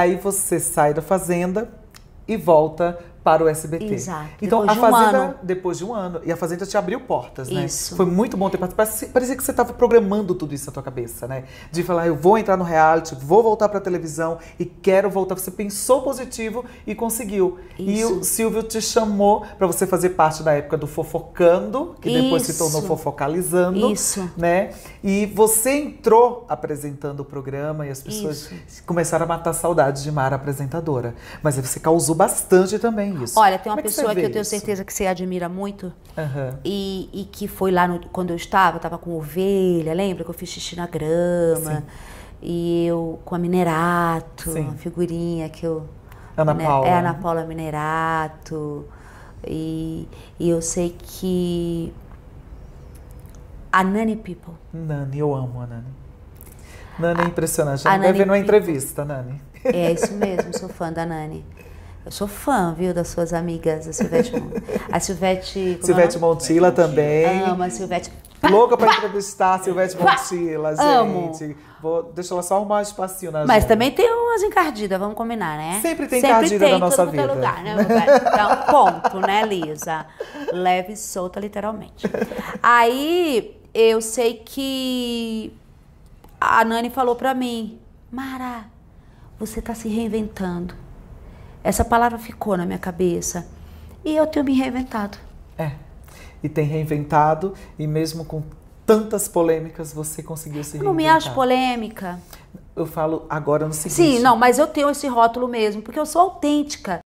Aí você sai da fazenda e volta para o SBT. Exato. Então depois a de um Fazenda, ano. depois de um ano, e a Fazenda te abriu portas, né? Isso. Foi muito bom ter participado. Parecia que você estava programando tudo isso na tua cabeça, né? De falar, eu vou entrar no reality, vou voltar para a televisão e quero voltar. Você pensou positivo e conseguiu. Isso. E o Silvio te chamou para você fazer parte da época do Fofocando, que isso. depois se tornou Fofocalizando. Isso. Né? E você entrou apresentando o programa e as pessoas isso. começaram a matar saudades de Mara apresentadora. Mas você causou bastante também tem isso? Olha, tem uma Como é pessoa que, eu tenho isso? certeza que você admira muito uhum. e, e, que foi lá no, quando eu estava, eu estava com ovelha, lembra que eu fiz xixi na grama? Sim. E eu com a Minerato, Sim. uma figurinha que eu. Ana né, Paula. É Ana Paula Minerato. E, e eu sei que. A Nani People. Nani, eu amo a Nani. Nani é impressionante. Já a deve ver numa entrevista, Nani. É isso mesmo, sou fã da Nani. Eu sou fã, viu, das suas amigas, a Silvete. a Silvete. É Silvete é Montila também. Amo a Silvete. Louca pra entrevistar a Silvete Montila, gente. Amo. Vou, deixa ela só arrumar um espacinho na Mas agenda. também tem umas encardidas, vamos combinar, né? Sempre tem Sempre encardida tem, na nossa vida. Lugar, né, então, ponto, né, Lisa? Leve e solta, literalmente. Aí, eu sei que a Nani falou pra mim, Mara, você tá se reinventando. Essa palavra ficou na minha cabeça. E eu tenho me reinventado. É. E tem reinventado, e mesmo com tantas polêmicas, você conseguiu se reinventar. Eu não me acho polêmica. Eu falo agora no seguinte. Sim, não, mas eu tenho esse rótulo mesmo, porque eu sou autêntica.